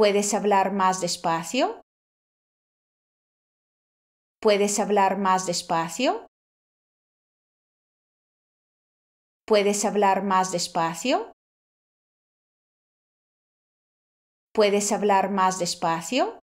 ¿Puedes hablar más despacio? ¿Puedes hablar más despacio? ¿Puedes hablar más despacio? ¿Puedes hablar más despacio?